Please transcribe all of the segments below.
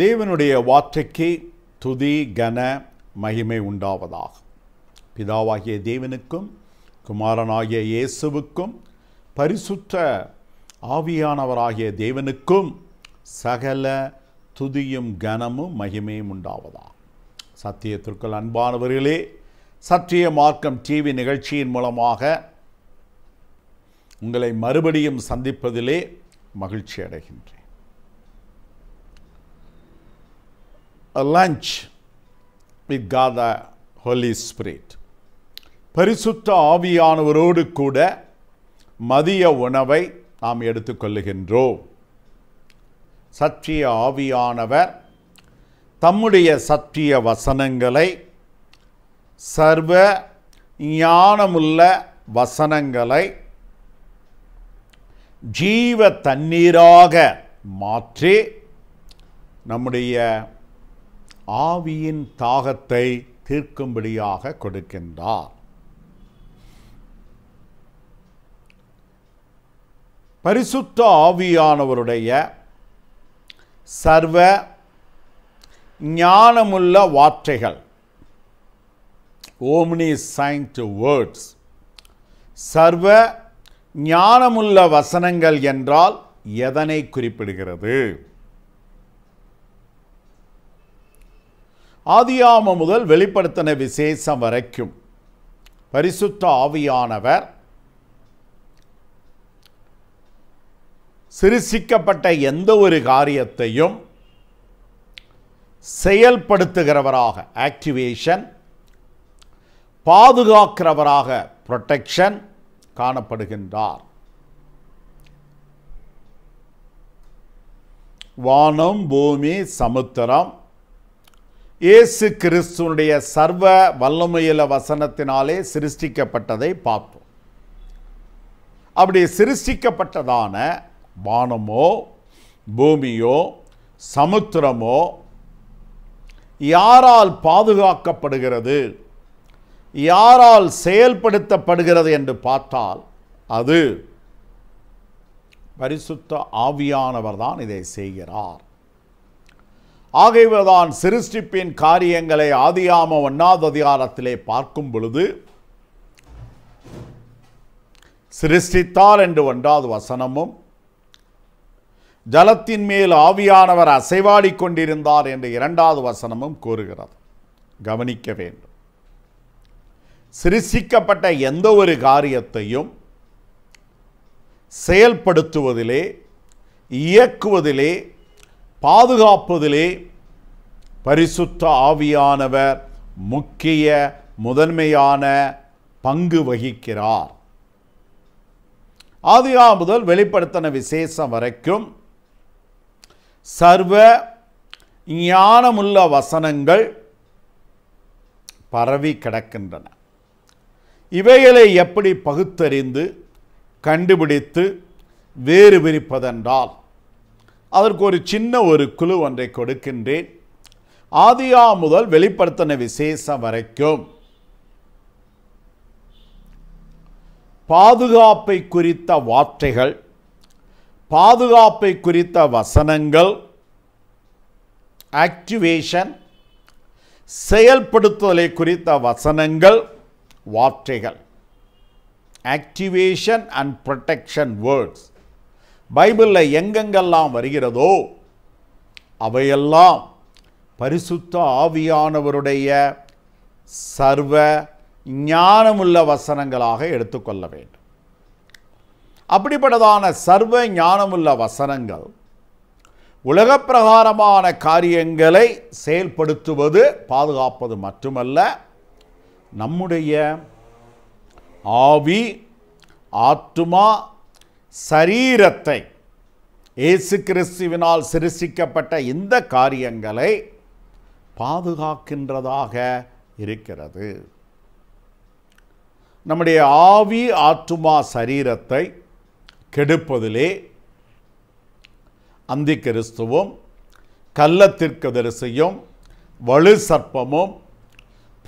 தேவனுடைய வார்த்தைக்கு துதி கன மகிமை உண்டாவதாக பிதாவாகிய தேவனுக்கும் குமாரனாகிய இயேசுவுக்கும் பரிசுத்த ஆவியானவராகிய தேவனுக்கும் சகல துதியும் கனமும் மகிமையும் உண்டாவதாக சத்தியத்திற்குள் அன்பானவர்களே சத்திய மார்க்கம் டிவி நிகழ்ச்சியின் மூலமாக உங்களை மறுபடியும் சந்திப்பதிலே மகிழ்ச்சி அடைகின்றேன் a lunch with God the Holy Spirit. பரிசுத்த ஆவியானவரோடு கூட மதிய உணவை நாம் எடுத்துக்கொள்ளுகின்றோம் சற்றிய ஆவியானவர் தம்முடைய சற்றிய வசனங்களை சர்வ ஞானமுள்ள வசனங்களை ஜீவ தண்ணீராக மாற்றி நம்முடைய ஆவியின் தாகத்தை தீர்க்கும்படியாக கொடுக்கின்றார் பரிசுத்த ஆவியானவருடைய சர்வ ஞானமுள்ள வார்த்தைகள் ஓம்னி சைன்ட் வேர்ட்ஸ் சர்வ ஞானமுள்ள வசனங்கள் என்றால் எதனை குறிப்பிடுகிறது ஆதியாம முதல் வெளிப்படுத்தின விசேஷம் வரைக்கும் பரிசுத்த ஆவியானவர் சிருஷிக்கப்பட்ட எந்த ஒரு காரியத்தையும் செயல்படுத்துகிறவராக ஆக்டிவேஷன் பாதுகாக்கிறவராக புரொட்டெக்ஷன் காணப்படுகின்றார் வானம் பூமி சமுத்திரம் இயேசு கிறிஸ்துனுடைய சர்வ வல்லமையில வசனத்தினாலே சிருஷ்டிக்கப்பட்டதை பார்ப்போம் அப்படி சிருஷ்டிக்கப்பட்டதான வானமோ பூமியோ சமுத்திரமோ யாரால் பாதுகாக்கப்படுகிறது யாரால் செயல்படுத்தப்படுகிறது என்று பார்த்தால் அது பரிசுத்த ஆவியானவர் தான் இதை செய்கிறார் ஆகியவைதான் சிருஷ்டிப்பின் காரியங்களை ஆதியாம ஒன்றாவது அதிகாரத்திலே பார்க்கும் பொழுது சிருஷ்டித்தார் என்று ஒன்றாவது வசனமும் ஜலத்தின் மேல் ஆவியானவர் அசைவாடி கொண்டிருந்தார் என்று இரண்டாவது வசனமும் கூறுகிறது கவனிக்க வேண்டும் சிருஷிக்கப்பட்ட எந்த ஒரு காரியத்தையும் செயல்படுத்துவதிலே இயக்குவதிலே பாதுகாப்பதிலே பரிசுத்த ஆவியானவர் முக்கிய முதன்மையான பங்கு வகிக்கிறார் ஆதியா முதல் வெளிப்படுத்தின விசேஷம் வரைக்கும் சர்வ ஞானமுள்ள வசனங்கள் பரவி கிடக்கின்றன இவைகளை எப்படி பகுத்தறிந்து கண்டுபிடித்து வேறு பிரிப்பதென்றால் அதற்கு ஒரு சின்ன ஒரு குழு ஒன்றை கொடுக்கின்றேன் ஆதியா முதல் வெளிப்படுத்தின விசேஷம் வரைக்கும் பாதுகாப்பை குறித்த வார்த்தைகள் பாதுகாப்பை குறித்த வசனங்கள் ஆக்டிவேஷன் செயல்படுத்துதலை குறித்த வசனங்கள் வார்த்தைகள் ஆக்டிவேஷன் அண்ட் ப்ரொடெக்ஷன் வேர்ட்ஸ் பைபிளில் எங்கெங்கெல்லாம் வருகிறதோ அவையெல்லாம் பரிசுத்த ஆவியானவருடைய சர்வ ஞானமுள்ள வசனங்களாக எடுத்துக்கொள்ள வேண்டும் அப்படிப்பட்டதான சர்வ ஞானமுள்ள வசனங்கள் உலகப்பிரகாரமான காரியங்களை செயல்படுத்துவது பாதுகாப்பது மட்டுமல்ல நம்முடைய ஆவி ஆத்துமா சரீரத்தை இயேசு கிறிஸ்துவினால் சிருஷிக்கப்பட்ட இந்த காரியங்களை பாதுகாக்கின்றதாக இருக்கிறது நம்முடைய ஆவி ஆற்றுமா சரீரத்தை கெடுப்பதிலே அந்தி கிறிஸ்துவும் தரிசையும் வலு சர்ப்பமும்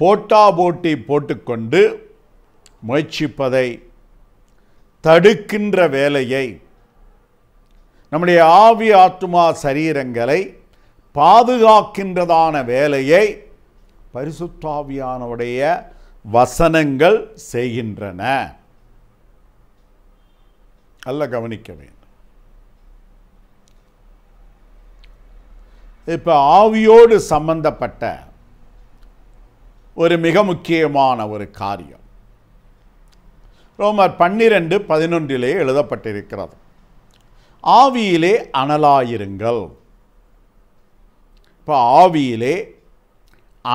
போட்டா போட்டி போட்டுக்கொண்டு முயற்சிப்பதை தடுக்கின்ற வேலையை நம்முடைய ஆவி ஆத்மா சரீரங்களை பாதுகாக்கின்றதான வேலையை பரிசுத்தாவியானவுடைய வசனங்கள் செய்கின்றன அல்ல கவனிக்க வேண்டும் இப்போ ஆவியோடு சம்பந்தப்பட்ட ஒரு மிக முக்கியமான ஒரு காரியம் ரோமர் பன்னிரெண்டு பதினொன்றிலே எழுதப்பட்டிருக்கிறது ஆவியிலே அனலாயிருங்கள் இப்போ ஆவியிலே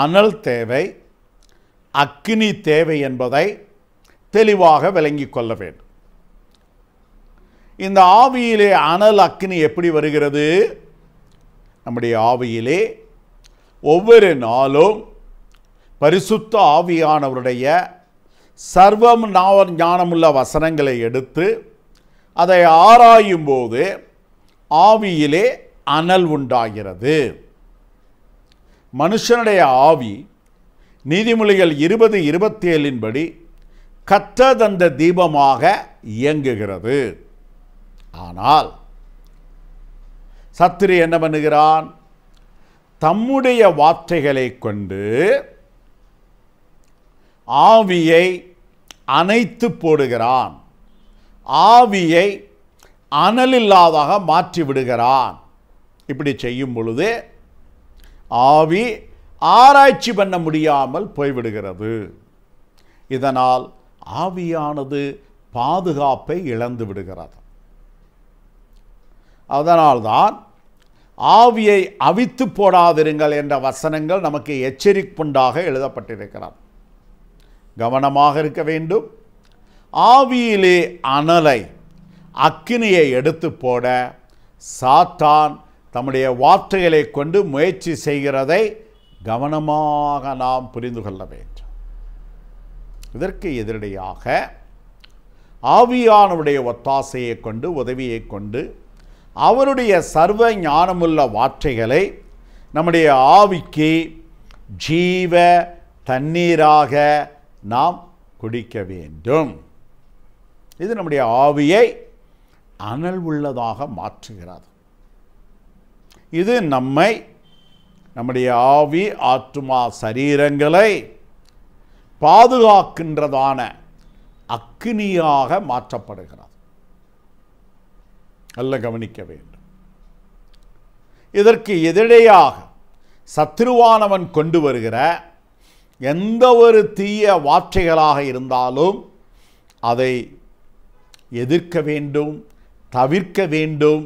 அனல் தேவை அக்னி தேவை என்பதை தெளிவாக விளங்கி கொள்ள வேண்டும் இந்த ஆவியிலே அனல் அக்னி எப்படி வருகிறது நம்முடைய ஆவியிலே ஒவ்வொரு நாளும் பரிசுத்த ஆவியானவருடைய சர்வம் நாவர் ஞானமுள்ள வசனங்களை எடுத்து அதை ஆராயும் போது ஆவியிலே அனல் உண்டாகிறது மனுஷனுடைய ஆவி நீதிமொழிகள் இருபது இருபத்தி ஏழின்படி கற்றதந்த தீபமாக இயங்குகிறது ஆனால் சத்திரி என்ன பண்ணுகிறான் தம்முடைய வார்த்தைகளை கொண்டு ஆவியை அணைத்து போடுகிறான் ஆவியை அனலில்லாதாக மாற்றி விடுகிறான் இப்படி செய்யும் பொழுது ஆவி ஆராய்ச்சி பண்ண முடியாமல் போய்விடுகிறது இதனால் ஆவியானது பாதுகாப்பை இழந்து விடுகிறது அதனால்தான் ஆவியை அவித்து போடாதிருங்கள் என்ற வசனங்கள் நமக்கு எச்சரிப்புண்டாக எழுதப்பட்டிருக்கிறது கவனமாக இருக்க வேண்டும் ஆவியிலே அனலை அக்கினியை எடுத்து போட சாத்தான் தம்முடைய வார்த்தைகளை கொண்டு முயற்சி செய்கிறதை கவனமாக நாம் புரிந்து கொள்ள வேண்டும் இதற்கு எதிரடியாக ஆவியானவுடைய ஒத்தாசையை கொண்டு உதவியை கொண்டு அவருடைய சர்வ ஞானமுள்ள வார்த்தைகளை நம்முடைய ஆவிக்கு ஜீவ தண்ணீராக நாம் குடிக்க வேண்டும் இது நம்முடைய ஆவியை அனல் உள்ளதாக மாற்றுகிறது இது நம்மை நம்முடைய ஆவி ஆற்றுமா சரீரங்களை பாதுகாக்கின்றதான அக்னியாக மாற்றப்படுகிறது அல்ல கவனிக்க வேண்டும் இதற்கு எதிரையாக சத்ருவானவன் கொண்டு வருகிற எந்த ஒரு தீய வார்த்தைகளாக இருந்தாலும் அதை எதிர்க்க வேண்டும் தவிர்க்க வேண்டும்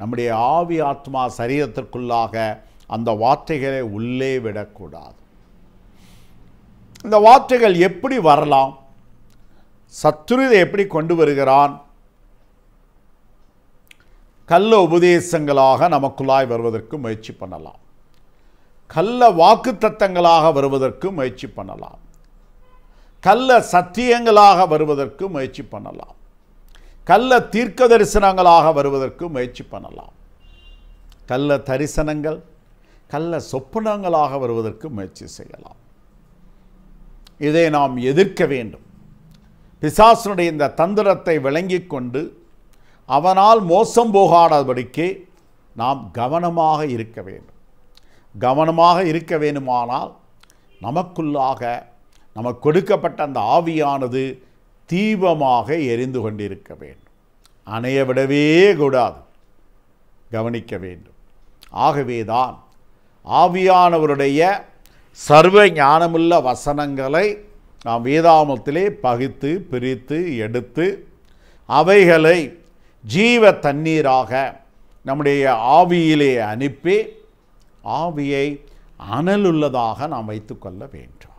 நம்முடைய ஆவி ஆத்மா சரீரத்திற்குள்ளாக அந்த வார்த்தைகளை உள்ளே விடக்கூடாது இந்த வார்த்தைகள் எப்படி வரலாம் சத்துருதை எப்படி கொண்டு வருகிறான் கல்ல உபதேசங்களாக நமக்குள்ளாய் வருவதற்கு முயற்சி பண்ணலாம் கள்ள வாக்கு தத்தங்களாக வருவதற்கு முயற்சி பண்ணலாம் கள்ள சத்தியங்களாக வருவதற்கு முயற்சி பண்ணலாம் கள்ள தீர்க்க தரிசனங்களாக வருவதற்கு முயற்சி பண்ணலாம் கள்ள தரிசனங்கள் கள்ள சொப்பனங்களாக வருவதற்கு முயற்சி செய்யலாம் இதை நாம் எதிர்க்க வேண்டும் பிசாசனுடைய இந்த தந்திரத்தை விளங்கிக் கொண்டு அவனால் மோசம் போகாதபடிக்கு நாம் கவனமாக இருக்க வேண்டும் கவனமாக இருக்க வேணுமானால் நமக்குள்ளாக நமக்கு கொடுக்கப்பட்ட அந்த ஆவியானது தீபமாக எரிந்து கொண்டிருக்க வேண்டும் அணைய விடவே கூடாது கவனிக்க வேண்டும் ஆகவேதான் ஆவியானவருடைய சர்வ ஞானமுள்ள வசனங்களை நாம் வேதாமத்திலே பகித்து பிரித்து எடுத்து அவைகளை ஜீவ தண்ணீராக நம்முடைய ஆவியிலே அனுப்பி ஆவியை அனல் உள்ளதாக நாம் வைத்துக்கொள்ள வேண்டும்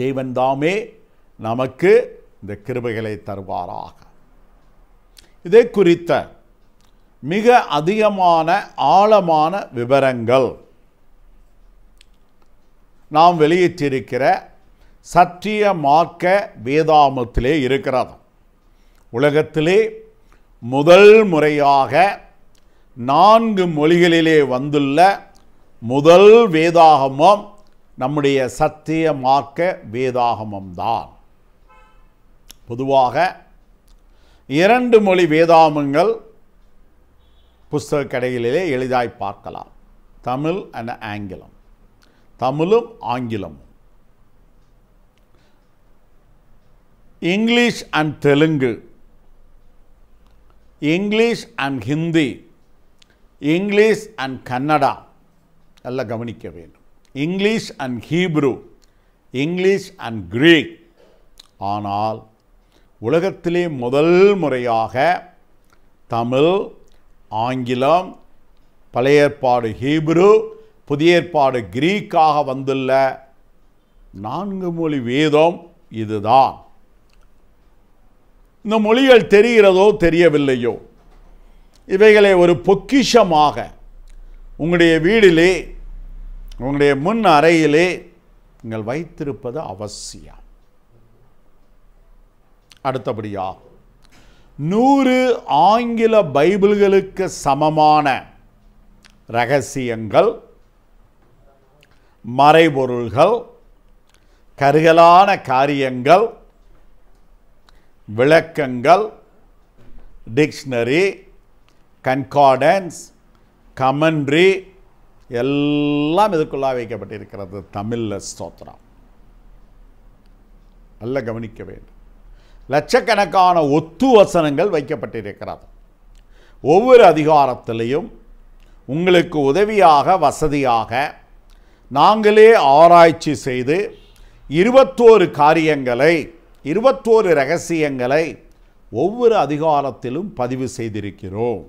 தெய்வந்தாமே நமக்கு இந்த கிருபைகளை தருவாராக இதை குறித்த மிக அதிகமான ஆழமான விவரங்கள் நாம் வெளியிட்டிருக்கிற சத்திய மார்க்க வேதாமத்திலே இருக்கிறது உலகத்திலே முதல் முறையாக நான்கு மொழிகளிலே வந்துள்ள முதல் வேதாகமம் நம்முடைய சத்திய மார்க்க வேதாகமம்தான் பொதுவாக இரண்டு மொழி வேதாகமங்கள் புஸ்தக கடைகளிலே எளிதாய் பார்க்கலாம் தமிழ் அண்ட் ஆங்கிலம் தமிழும் ஆங்கிலம் English and Telugu English and Hindi English and Kannada நல்லா கவனிக்க வேண்டும் English and Hebrew English and Greek ஆனால் உலகத்திலே முதல் முறையாக தமிழ் ஆங்கிலம் பழைய ஏற்பாடு ஹீப்ரு புதிய ஏற்பாடு கிரீக்காக வந்துள்ள நான்கு மொழி வேதம் இதுதான் இந்த மொழிகள் தெரிகிறதோ தெரியவில்லையோ இவைகளை ஒரு பொக்கிஷமாக உங்களுடைய வீடிலே உங்களுடைய முன் அறையிலே நீங்கள் வைத்திருப்பது அவசியம் அடுத்தபடியா நூறு ஆங்கில பைபிள்களுக்கு சமமான ரகசியங்கள் மறைபொருள்கள் கருகலான காரியங்கள் விளக்கங்கள் டிக்ஷனரி கன்கார்டன்ஸ் கமன்ட்ரி எல்லாம் இதற்குள்ளாக வைக்கப்பட்டிருக்கிறது தமிழில் ஸ்தோத்திரம் நல்ல கவனிக்க வேண்டும் லட்சக்கணக்கான ஒத்து வசனங்கள் வைக்கப்பட்டிருக்கிறது ஒவ்வொரு அதிகாரத்திலையும் உங்களுக்கு உதவியாக வசதியாக நாங்களே ஆராய்ச்சி செய்து இருபத்தோரு காரியங்களை இருபத்தோரு ரகசியங்களை ஒவ்வொரு அதிகாரத்திலும் பதிவு செய்திருக்கிறோம்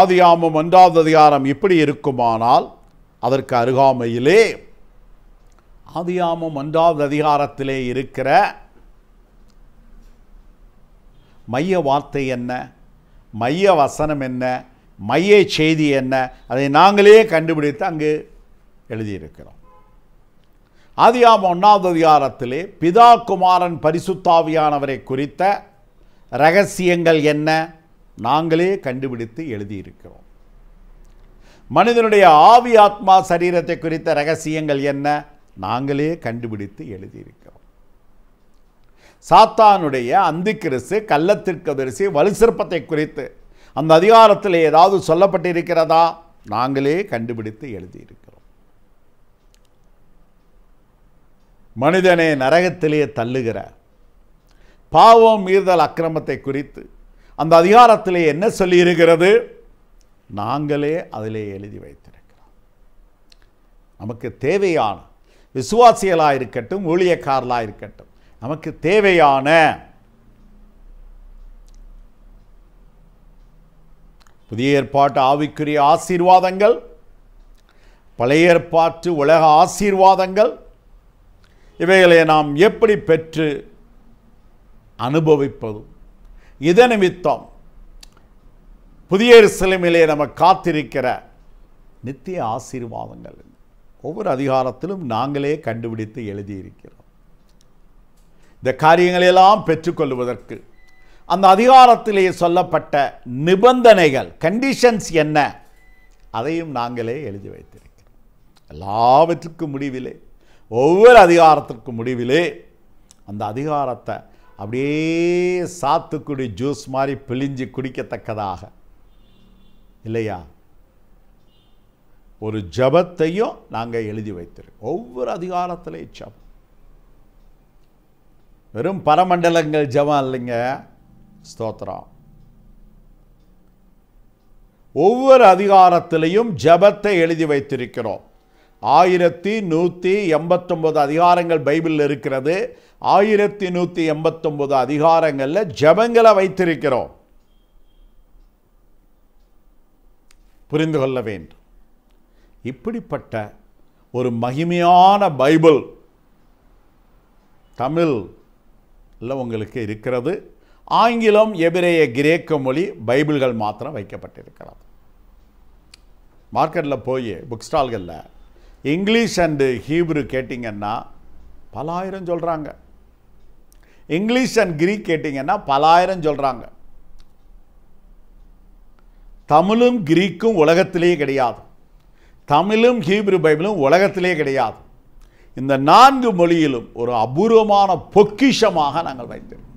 ஆதியாமம் ஒன்றாவது அதிகாரம் இப்படி இருக்குமானால் அதற்கு அருகாமையிலே ஆதியாமம் ஒன்றாவது அதிகாரத்திலே இருக்கிற மைய வார்த்தை என்ன மைய வசனம் என்ன மைய செய்தி என்ன அதை நாங்களே கண்டுபிடித்து அங்கு எழுதியிருக்கிறோம் ஆதியாம ஒன்றாவது அதிகாரத்திலே பிதா குமாரன் பரிசுத்தாவியானவரை குறித்த ரகசியங்கள் என்ன நாங்களே கண்டுபிடித்து எழுதியிருக்கிறோம் மனிதனுடைய ஆவி ஆத்மா சரீரத்தை குறித்த ரகசியங்கள் என்ன நாங்களே கண்டுபிடித்து எழுதியிருக்கிறோம் சாத்தானுடைய அந்திக்கிரிசு கள்ளத்திற்கதரிசி வலுசிற்பத்தை குறித்து அந்த அதிகாரத்தில் ஏதாவது சொல்லப்பட்டிருக்கிறதா நாங்களே கண்டுபிடித்து எழுதியிருக்கிறோம் மனிதனை நரகத்திலே தள்ளுகிற பாவம் மீறுதல் அக்கிரமத்தை குறித்து அந்த அதிகாரத்திலே என்ன சொல்லியிருக்கிறது நாங்களே அதிலே எழுதி வைத்திருக்கிறோம் நமக்கு தேவையான விசுவாசியலாக இருக்கட்டும் ஊழியக்காரலாக இருக்கட்டும் நமக்கு தேவையான புதிய ஏற்பாட்டு ஆவிக்குரிய ஆசீர்வாதங்கள் பழைய ஏற்பாட்டு உலக ஆசீர்வாதங்கள் இவைகளை நாம் எப்படி பெற்று அனுபவிப்பதும் இது நிமித்தம் புதிய சிலைமையிலே நம்ம காத்திருக்கிற நித்திய ஆசீர்வாதங்கள் ஒவ்வொரு அதிகாரத்திலும் நாங்களே கண்டுபிடித்து எழுதியிருக்கிறோம் இந்த காரியங்களெல்லாம் பெற்றுக்கொள்வதற்கு அந்த அதிகாரத்திலே சொல்லப்பட்ட நிபந்தனைகள் கண்டிஷன்ஸ் என்ன அதையும் நாங்களே எழுதி வைத்திருக்கிறோம் எல்லாவற்றுக்கும் முடிவிலே ஒவ்வொரு அதிகாரத்திற்கும் முடிவிலே அந்த அதிகாரத்தை அப்படியே சாத்துக்குடி ஜூஸ் மாதிரி பிழிஞ்சு குடிக்கத்தக்கதாக இல்லையா ஒரு ஜபத்தையும் நாங்கள் எழுதி வைத்திருக்கோம் ஒவ்வொரு அதிகாரத்திலையும் ஜபம் வெறும் பரமண்டலங்கள் ஜபம் இல்லைங்க ஸ்தோத்திரம் ஒவ்வொரு அதிகாரத்திலையும் ஜபத்தை எழுதி வைத்திருக்கிறோம் ஆயிரத்தி நூற்றி எண்பத்தொம்பது அதிகாரங்கள் பைபிளில் இருக்கிறது ஆயிரத்தி நூற்றி எண்பத்தொம்போது அதிகாரங்களில் ஜபங்களை வைத்திருக்கிறோம் புரிந்து கொள்ள வேண்டும் இப்படிப்பட்ட ஒரு மகிமையான பைபிள் தமிழ் உங்களுக்கு இருக்கிறது ஆங்கிலம் எபிரேய கிரேக்க மொழி பைபிள்கள் மாத்திரம் வைக்கப்பட்டிருக்கிறது மார்க்கெட்டில் போய் புக் ஸ்டால்களில் இங்கிலீஷ் அண்டு ஹீப்ரு கேட்டிங்கன்னா பல ஆயிரம் சொல்கிறாங்க இங்கிலீஷ் அண்ட் கிரீக் கேட்டிங்கன்னா பலாயிரம் சொல்கிறாங்க தமிழும் கிரீக்கும் உலகத்திலேயே கிடையாது தமிழும் ஹீப்ரு பைபிளும் உலகத்திலேயே கிடையாது இந்த நான்கு மொழியிலும் ஒரு அபூர்வமான பொக்கிஷமாக நாங்கள் வைத்திருக்கோம்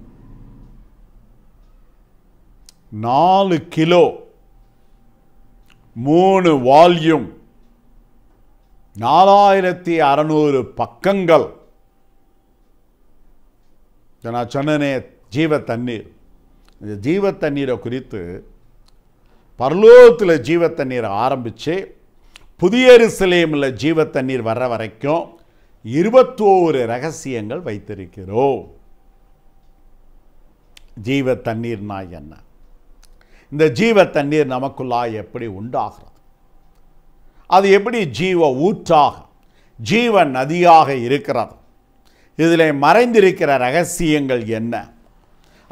நாலு கிலோ மூணு வால்யூம் நாலாயிரத்தி அறநூறு பக்கங்கள் சொன்னனே ஜீவ தண்ணீர் இந்த ஜீவ தண்ணீரை குறித்து பரலோகத்தில் ஜீவ தண்ணீர் ஆரம்பித்து புதிய சிலையமில் ஜீவ தண்ணீர் வர்ற வரைக்கும் இருபத்தோரு ரகசியங்கள் வைத்திருக்கிறோம் ஜீவ தண்ணீர்னா என்ன இந்த ஜீவ தண்ணீர் நமக்குள்ளா எப்படி உண்டாகிறது அது எப்படி ஜீவ ஊற்றாக ஜீவ நதியாக இருக்கிறது இதில் மறைந்திருக்கிற ரகசியங்கள் என்ன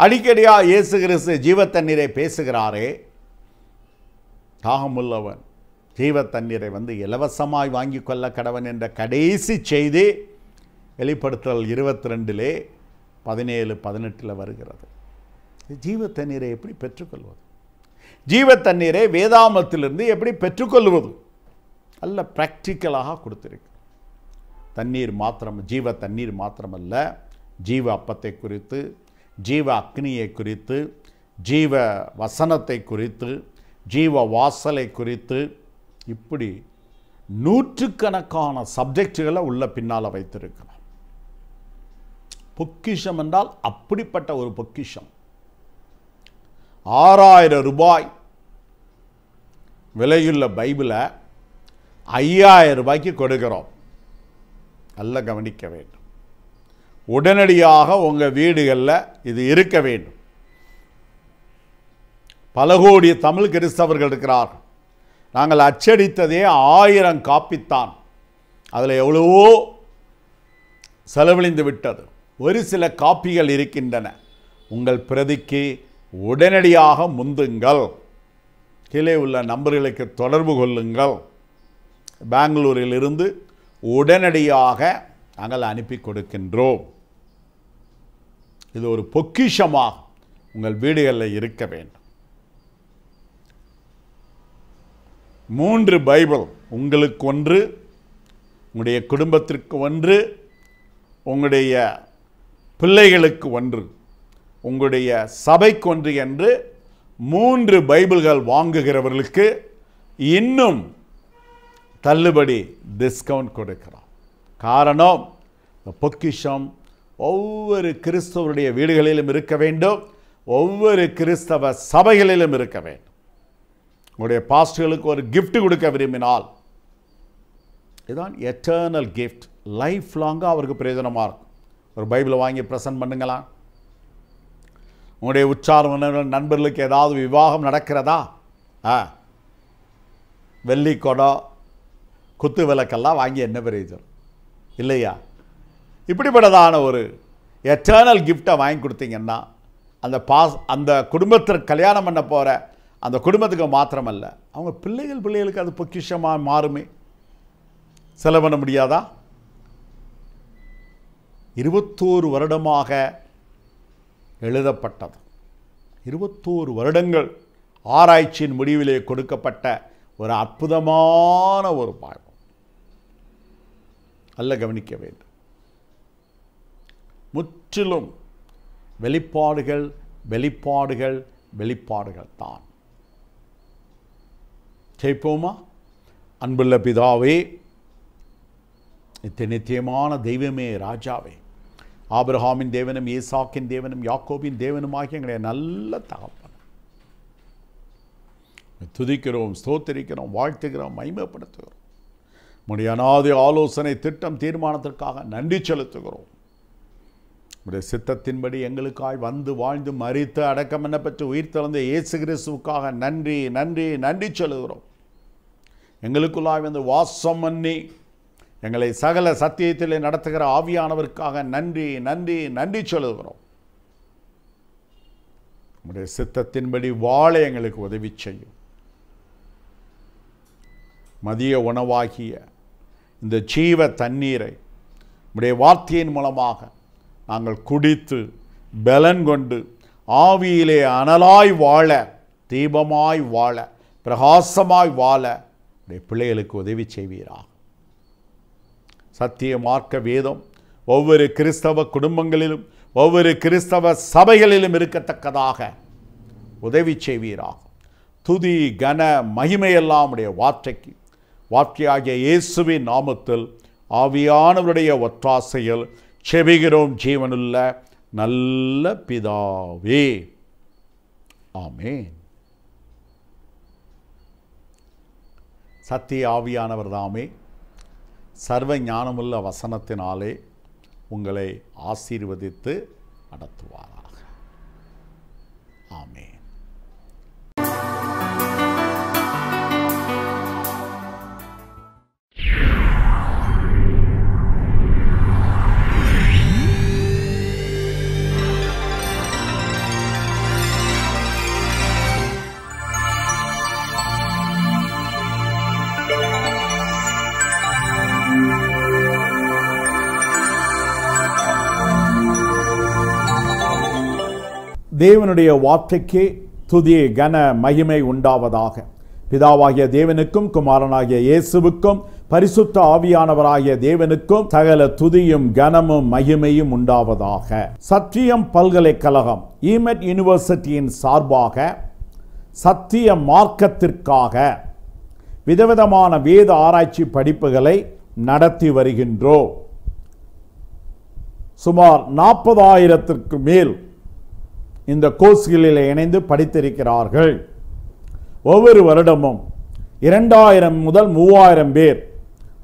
அடிக்கடியாக இயேசு கிறிஸ்து ஜீவத்தண்ணீரை பேசுகிறாரே தாகமுள்ளவன் ஜீவத்தண்ணீரை வந்து இலவசமாய் வாங்கி கொள்ள கடவன் என்ற கடைசி செய்தி வெளிப்படுத்தல் இருபத்தி ரெண்டிலே பதினேழு பதினெட்டில் வருகிறது ஜீவத்தண்ணீரை எப்படி பெற்றுக்கொள்வது ஜீவத்தண்ணீரை வேதாமத்திலிருந்து எப்படி பெற்றுக்கொள்வது நல்ல ப்ராக்டிக்கலாக கொடுத்துருக்கு தண்ணீர் மாத்திரம் ஜீவ தண்ணீர் மாத்திரமல்ல ஜீவ அப்பத்தை குறித்து ஜீவ அக்னியை குறித்து ஜீவ வசனத்தை குறித்து ஜீவ வாசலை குறித்து இப்படி நூற்றுக்கணக்கான சப்ஜெக்டுகளை உள்ள பின்னால் வைத்திருக்கிறோம் பொக்கிஷம் என்றால் அப்படிப்பட்ட ஒரு பொக்கிஷம் ஆறாயிரம் ரூபாய் விலையுள்ள பைபிளை ஐயாயிரம் ரூபாய்க்கு கொடுக்கிறோம் நல்லா கவனிக்க வேண்டும் உடனடியாக உங்கள் வீடுகளில் இது இருக்க வேண்டும் பல கோடி தமிழ் கிறிஸ்தவர்கள் இருக்கிறார் நாங்கள் அச்சடித்ததே ஆயிரம் காப்பித்தான் அதில் எவ்வளவோ செலவழிந்து விட்டது ஒரு சில காப்பிகள் இருக்கின்றன உங்கள் பிரதிக்கு உடனடியாக முந்துங்கள் கீழே உள்ள நம்பர்களுக்கு தொடர்பு கொள்ளுங்கள் இருந்து உடனடியாக நாங்கள் அனுப்பி கொடுக்கின்றோம் இது ஒரு பொக்கிஷமாக உங்கள் வீடுகளில் இருக்க வேண்டும் மூன்று பைபிள் உங்களுக்கு ஒன்று உங்களுடைய குடும்பத்திற்கு ஒன்று உங்களுடைய பிள்ளைகளுக்கு ஒன்று உங்களுடைய சபைக்கு ஒன்று என்று மூன்று பைபிள்கள் வாங்குகிறவர்களுக்கு இன்னும் தள்ளுபடி டிஸ்கவுண்ட் கொடுக்கிறோம் காரணம் பொக்கிஷம் ஒவ்வொரு கிறிஸ்தவருடைய வீடுகளிலும் இருக்க வேண்டும் ஒவ்வொரு கிறிஸ்தவ சபைகளிலும் இருக்க வேண்டும் உங்களுடைய பாஸ்டர்களுக்கு ஒரு கிஃப்ட் கொடுக்க விரும்பினால் இதுதான் எட்டர்னல் கிஃப்ட் லைஃப் லாங்காக அவருக்கு பிரயோஜனமாக இருக்கும் ஒரு பைபிளை வாங்கி ப்ரெசன்ட் பண்ணுங்களா உங்களுடைய உற்சார நண்பர்களுக்கு ஏதாவது விவாகம் நடக்கிறதா ஆ வெள்ளி குத்து விளக்கெல்லாம் வாங்கி என்ன பிரயோஜனம் இல்லையா இப்படிப்பட்டதான ஒரு எட்டர்னல் கிஃப்டை வாங்கி கொடுத்தீங்கன்னா அந்த பாஸ் அந்த குடும்பத்திற்கு கல்யாணம் பண்ண போகிற அந்த குடும்பத்துக்கு மாத்திரமல்ல அவங்க பிள்ளைகள் பிள்ளைகளுக்கு அது பொக்கிஷமாக மாறுமே செலவு பண்ண முடியாதா இருபத்தோரு வருடமாக எழுதப்பட்டது இருபத்தோரு வருடங்கள் ஆராய்ச்சியின் முடிவிலே கொடுக்கப்பட்ட ஒரு அற்புதமான ஒரு பாடல் அல்ல கவனிக்க வேண்டும் முற்றிலும் வெளிப்பாடுகள் வெளிப்பாடுகள் வெளிப்பாடுகள் தான் ஜெயிப்போமா அன்புள்ள பிதாவே நித்திய நித்தியமான தெய்வமே ராஜாவே ஆபிரஹாமின் தேவனும் ஏசாக்கின் தேவனும் யாக்கோபின் தேவனும் ஆகிய எங்களை நல்ல தகப்பன் துதிக்கிறோம் ஸ்தோத்தரிக்கிறோம் வாழ்த்துகிறோம் மைமைப்படுத்துகிறோம் உடைய அநாதி ஆலோசனை திட்டம் தீர்மானத்திற்காக நன்றி செலுத்துகிறோம் உடைய சித்தத்தின்படி எங்களுக்காய் வந்து வாழ்ந்து மறித்து அடக்கம் என்ன பெற்று உயிர் திறந்த இயேசு கிறிஸ்துவுக்காக நன்றி நன்றி நன்றி செலுகிறோம் எங்களுக்குள்ளாய் வந்து வாசம் பண்ணி எங்களை சகல சத்தியத்திலே நடத்துகிற ஆவியானவருக்காக நன்றி நன்றி நன்றி செலுகிறோம் உடைய சித்தத்தின்படி வாழை எங்களுக்கு உதவி செய்யும் மதிய உணவாகிய இந்த ஜீவ தண்ணீரை நம்முடைய வார்த்தையின் மூலமாக நாங்கள் குடித்து பலன் கொண்டு ஆவியிலே அனலாய் வாழ தீபமாய் வாழ பிரகாசமாய் வாழ உடைய பிள்ளைகளுக்கு உதவி செய்வீராக சத்திய மார்க்க வேதம் ஒவ்வொரு கிறிஸ்தவ குடும்பங்களிலும் ஒவ்வொரு கிறிஸ்தவ சபைகளிலும் இருக்கத்தக்கதாக உதவி செய்வீராக துதி கன மகிமையெல்லாம் உடைய வார்த்தைக்கு வார்த்தையாகிய இயேசுவின் நாமத்தில் ஆவியானவருடைய ஒற்றாசையில் செபிகிறோம் ஜீவனுள்ள நல்ல பிதாவே ஆமேன் சத்திய ஆவியானவர் தாமே சர்வ ஞானமுள்ள வசனத்தினாலே உங்களை ஆசீர்வதித்து நடத்துவாராக ஆமே தேவனுடைய வார்த்தைக்கே துதி கன மகிமை உண்டாவதாக பிதாவாகிய தேவனுக்கும் குமாரனாகிய இயேசுவுக்கும் பரிசுத்த ஆவியானவராகிய தேவனுக்கும் சகல துதியும் கனமும் மகிமையும் உண்டாவதாக சத்தியம் பல்கலைக்கழகம் ஈமெட் யூனிவர்சிட்டியின் சார்பாக சத்திய மார்க்கத்திற்காக விதவிதமான வேத ஆராய்ச்சி படிப்புகளை நடத்தி வருகின்றோம் சுமார் நாற்பதாயிரத்திற்கு மேல் இந்த கோர்ஸ்களில் இணைந்து படித்திருக்கிறார்கள் ஒவ்வொரு வருடமும் இரண்டாயிரம் முதல் மூவாயிரம் பேர்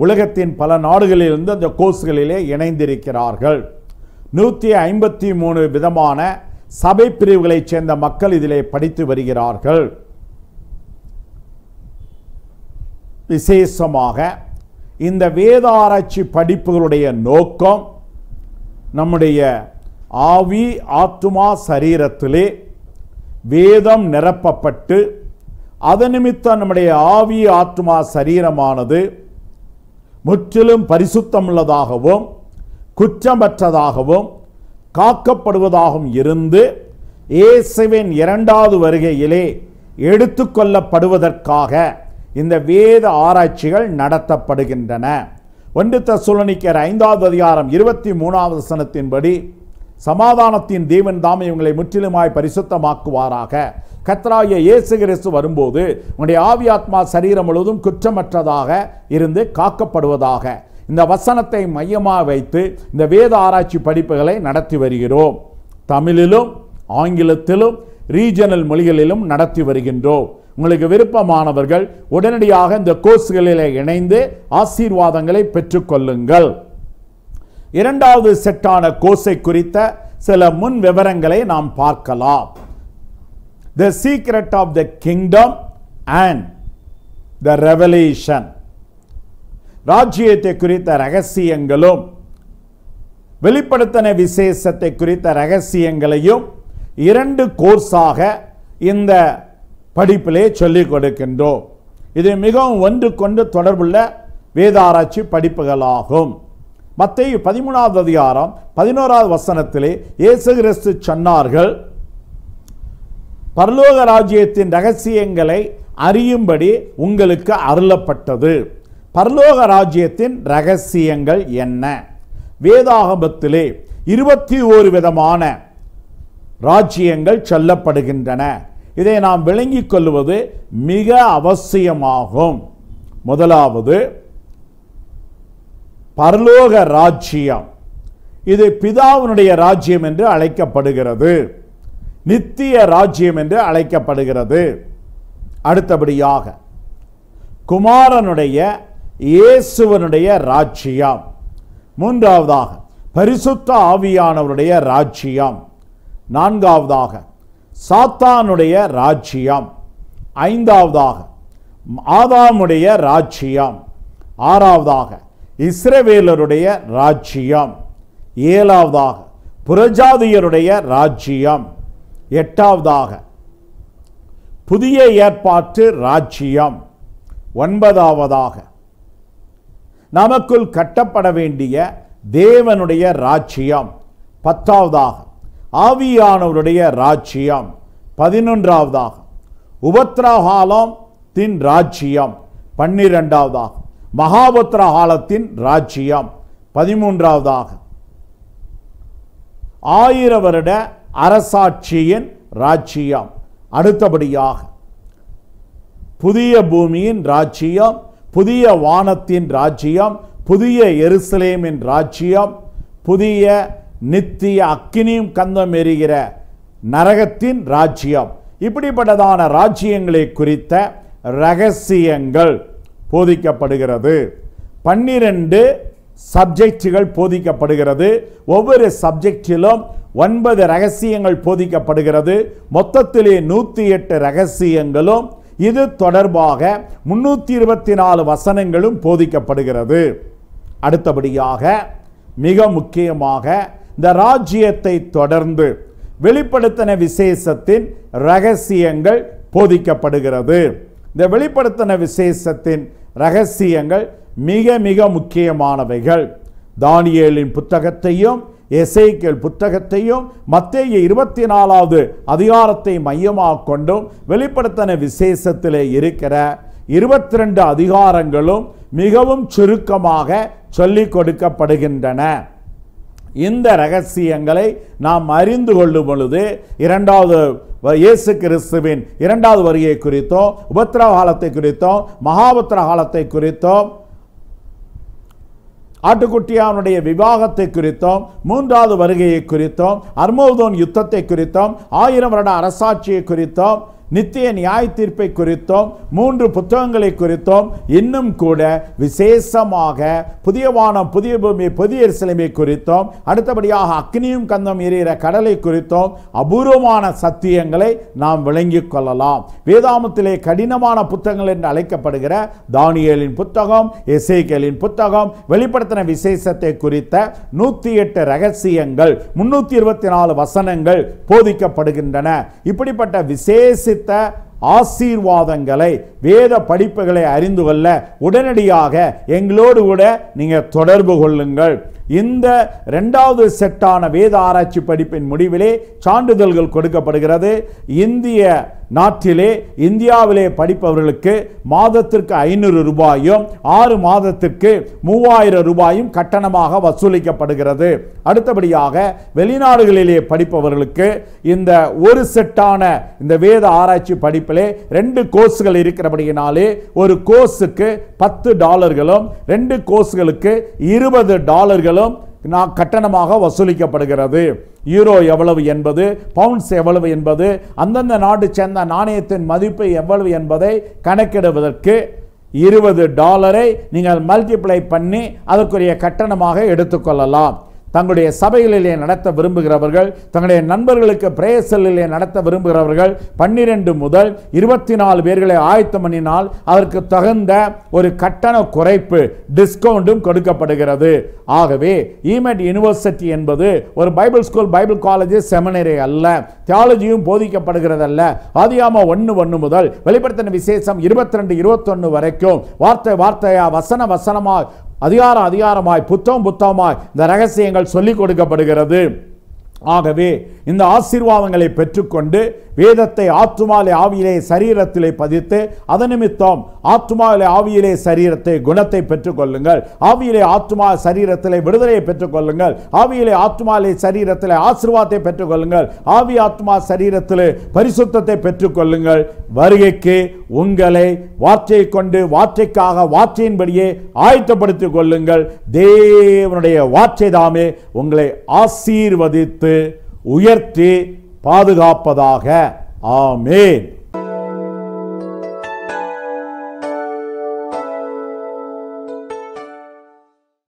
உலகத்தின் பல நாடுகளிலிருந்து அந்த கோர்ஸ்களிலே இணைந்திருக்கிறார்கள் நூற்றி ஐம்பத்தி மூணு விதமான சபை பிரிவுகளைச் சேர்ந்த மக்கள் இதிலே படித்து வருகிறார்கள் விசேஷமாக இந்த வேதாராய்ச்சி படிப்புகளுடைய நோக்கம் நம்முடைய ஆவி ஆத்துமா சரீரத்திலே வேதம் நிரப்பப்பட்டு அது நிமித்தம் நம்முடைய ஆவி ஆத்மா சரீரமானது முற்றிலும் பரிசுத்தமுள்ளதாகவும் குற்றமற்றதாகவும் காக்கப்படுவதாகவும் இருந்து இயேசுவின் இரண்டாவது வருகையிலே எடுத்துக்கொள்ளப்படுவதற்காக இந்த வேத ஆராய்ச்சிகள் நடத்தப்படுகின்றன ஒன்று தசுலனிக்கர் ஐந்தாவது அதிகாரம் இருபத்தி மூணாவது சனத்தின்படி சமாதானத்தின் தேவன் தாமே இவங்களை முற்றிலுமாய் பரிசுத்தமாக்குவாராக கத்ராய இயேசு கிறிஸ்து வரும்போது உங்களுடைய ஆவியாத்மா சரீரம் முழுவதும் குற்றமற்றதாக இருந்து காக்கப்படுவதாக இந்த வசனத்தை மையமாக வைத்து இந்த வேத ஆராய்ச்சி படிப்புகளை நடத்தி வருகிறோம் தமிழிலும் ஆங்கிலத்திலும் ரீஜனல் மொழிகளிலும் நடத்தி வருகின்றோம் உங்களுக்கு விருப்பமானவர்கள் உடனடியாக இந்த கோர்ஸ்களில் இணைந்து ஆசீர்வாதங்களை பெற்றுக்கொள்ளுங்கள் இரண்டாவது செட்டான கோர்ஸை குறித்த சில முன் விவரங்களை நாம் பார்க்கலாம் the secret of the kingdom and the revelation ராஜ்யத்தை குறித்த ரகசியங்களும் வெளிப்படுத்தின விசேஷத்தை குறித்த ரகசியங்களையும் இரண்டு கோர்ஸாக இந்த படிப்பிலே சொல்லிக் கொடுக்கின்றோம் இது மிகவும் ஒன்று கொண்டு தொடர்புள்ள வேதாராய்ச்சி படிப்புகளாகும் மத்திய பதிமூணாவது அதிகாரம் பதினோராவது வசனத்திலே இயேசு கிறிஸ்து சொன்னார்கள் பரலோக ராஜ்யத்தின் ரகசியங்களை அறியும்படி உங்களுக்கு அருளப்பட்டது பரலோக ராஜ்யத்தின் ரகசியங்கள் என்ன வேதாகமத்திலே இருபத்தி ஓரு விதமான ராஜ்யங்கள் சொல்லப்படுகின்றன இதை நாம் விளங்கிக் கொள்வது மிக அவசியமாகும் முதலாவது பரலோக ராஜ்யம் இது பிதாவினுடைய ராஜ்யம் என்று அழைக்கப்படுகிறது நித்திய ராஜ்யம் என்று அழைக்கப்படுகிறது அடுத்தபடியாக குமாரனுடைய இயேசுவனுடைய ராஜ்யம் மூன்றாவதாக பரிசுத்த ஆவியானவருடைய ராஜ்யம் நான்காவதாக சாத்தானுடைய ராஜ்யம் ஐந்தாவதாக ஆதாமுடைய ராஜ்யம் ஆறாவதாக இஸ்ரவேலருடைய ராஜ்யம் ஏழாவதாக புரஜாதியருடைய ராஜ்யம் எட்டாவதாக புதிய ஏற்பாட்டு ராஜ்யம் ஒன்பதாவதாக நமக்குள் கட்டப்பட வேண்டிய தேவனுடைய ராஜ்யம் பத்தாவதாக ஆவியானவருடைய ராஜ்யம் பதினொன்றாவதாக உபத்ராகாலம் தின் ராஜ்யம் பன்னிரெண்டாவதாகும் மகாபத்ர காலத்தின் ராஜ்யம் பதிமூன்றாவதாக ஆயிர வருட அரசாட்சியின் ராஜ்யம் அடுத்தபடியாக புதிய பூமியின் ராஜ்யம் புதிய வானத்தின் ராஜ்யம் புதிய எருசலேமின் ராஜ்யம் புதிய நித்திய அக்கினியும் கந்தம் எறிகிற நரகத்தின் ராஜ்யம் இப்படிப்பட்டதான ராஜ்யங்களை குறித்த ரகசியங்கள் போதிக்கப்படுகிறது பன்னிரண்டு சப்ஜெக்டுகள் போதிக்கப்படுகிறது ஒவ்வொரு சப்ஜெக்டிலும் ஒன்பது ரகசியங்கள் போதிக்கப்படுகிறது மொத்தத்திலே நூற்றி எட்டு ரகசியங்களும் இது தொடர்பாக முன்னூற்றி இருபத்தி நாலு வசனங்களும் போதிக்கப்படுகிறது அடுத்தபடியாக மிக முக்கியமாக இந்த ராஜ்யத்தை தொடர்ந்து வெளிப்படுத்தின விசேஷத்தின் ரகசியங்கள் போதிக்கப்படுகிறது இந்த வெளிப்படுத்தின விசேஷத்தின் ரகசியங்கள் மிக மிக முக்கியமானவைகள் தானியலின் புத்தகத்தையும் எசைக்கல் புத்தகத்தையும் மத்திய இருபத்தி நாலாவது அதிகாரத்தை மையமாக கொண்டும் வெளிப்படுத்தின விசேஷத்திலே இருக்கிற இருபத்தி ரெண்டு அதிகாரங்களும் மிகவும் சுருக்கமாக சொல்லிக் கொடுக்கப்படுகின்றன இந்த ரகசியங்களை நாம் அறிந்து கொள்ளும் பொழுது இரண்டாவது இயேசு கிறிஸ்துவின் இரண்டாவது வரியை குறித்தும் உபத்ரவ காலத்தை குறித்தும் மகாபத்திர காலத்தை குறித்தும் ஆட்டுக்குட்டியானுடைய விவாகத்தை குறித்தும் மூன்றாவது வருகையை குறித்தும் அர்மோதோன் யுத்தத்தை குறித்தும் ஆயிரம் வருட அரசாட்சியை குறித்தும் நித்திய நியாய தீர்ப்பை குறித்தும் மூன்று புத்தகங்களை குறித்தும் இன்னும் கூட விசேஷமாக புதிய வானம் புதிய பூமி புதிய சிலைமை குறித்தும் அடுத்தபடியாக அக்னியும் கந்தம் எறிகிற கடலை குறித்தும் அபூர்வமான சத்தியங்களை நாம் விளங்கிக் கொள்ளலாம் வேதாமத்திலே கடினமான புத்தகங்கள் என்று அழைக்கப்படுகிற தானியலின் புத்தகம் இசைகளின் புத்தகம் வெளிப்படுத்தின விசேஷத்தை குறித்த நூத்தி எட்டு ரகசியங்கள் முன்னூத்தி இருபத்தி நாலு வசனங்கள் போதிக்கப்படுகின்றன இப்படிப்பட்ட விசேஷ உத்தேசித்த ஆசீர்வாதங்களை வேத படிப்புகளை அறிந்து கொள்ள உடனடியாக எங்களோடு கூட நீங்கள் தொடர்பு கொள்ளுங்கள் இந்த ரெண்டாவது செட்டான வேத ஆராய்ச்சி படிப்பின் முடிவிலே சான்றிதழ்கள் கொடுக்கப்படுகிறது இந்திய நாட்டிலே இந்தியாவிலே படிப்பவர்களுக்கு மாதத்திற்கு ஐநூறு ரூபாயும் ஆறு மாதத்திற்கு மூவாயிரம் ரூபாயும் கட்டணமாக வசூலிக்கப்படுகிறது அடுத்தபடியாக வெளிநாடுகளிலே படிப்பவர்களுக்கு இந்த ஒரு செட்டான இந்த வேத ஆராய்ச்சி படிப்பிலே ரெண்டு கோர்ஸுகள் இருக்கிறபடியினாலே ஒரு கோர்ஸுக்கு பத்து டாலர்களும் ரெண்டு கோர்ஸுகளுக்கு இருபது டாலர்களும் இருந்தாலும் நான் கட்டணமாக வசூலிக்கப்படுகிறது யூரோ எவ்வளவு என்பது பவுண்ட்ஸ் எவ்வளவு என்பது அந்தந்த நாடு சேர்ந்த நாணயத்தின் மதிப்பு எவ்வளவு என்பதை கணக்கிடுவதற்கு இருபது டாலரை நீங்கள் மல்டிப்ளை பண்ணி அதற்குரிய கட்டணமாக எடுத்துக்கொள்ளலாம் தங்களுடைய சபைகளிலே நடத்த விரும்புகிறவர்கள் தங்களுடைய நண்பர்களுக்கு பிரேசலிலே நடத்த விரும்புகிறவர்கள் பன்னிரெண்டு முதல் இருபத்தி நாலு பேர்களை ஆயத்தம் பண்ணினால் அதற்கு தகுந்த ஒரு கட்டண குறைப்பு டிஸ்கவுண்டும் கொடுக்கப்படுகிறது ஆகவே ஈமெட் யூனிவர்சிட்டி என்பது ஒரு Bible school Bible college seminary அல்ல தியாலஜியும் போதிக்கப்படுகிறது அல்ல ஆதியாம ஒன்று ஒன்று முதல் வெளிப்படுத்தின விசேஷம் இருபத்தி ரெண்டு இருபத்தொன்று வரைக்கும் வார்த்தை வார்த்தையா வசன வசனமாக அதிகாரம் அதிகாரமாய் புத்தம் புத்தமாய் இந்த ரகசியங்கள் சொல்லிக் கொடுக்கப்படுகிறது ஆகவே இந்த ஆசீர்வாதங்களை பெற்றுக்கொண்டு வேதத்தை ஆத்துமாலை ஆவியிலே சரீரத்திலே பதித்து நிமித்தம் ஆத்துமாவிலே ஆவியிலே சரீரத்தை குணத்தை பெற்றுக்கொள்ளுங்கள் ஆவியிலே ஆற்றுமா சரீரத்திலே விடுதலையை பெற்றுக்கொள்ளுங்கள் ஆவியிலே ஆத்துமாலே சரீரத்திலே ஆசீர்வாதத்தை பெற்றுக்கொள்ளுங்கள் ஆவி ஆத்மா சரீரத்திலே பரிசுத்தத்தை பெற்றுக்கொள்ளுங்கள் வருகைக்கு உங்களை வார்த்தையை கொண்டு வார்த்தைக்காக வார்த்தையின்படியே ஆயத்தப்படுத்திக் கொள்ளுங்கள் தேவனுடைய வார்த்தை தாமே உங்களை ஆசீர்வதித்து உயர்த்தி பாதுகாப்பதாக ஆமேன்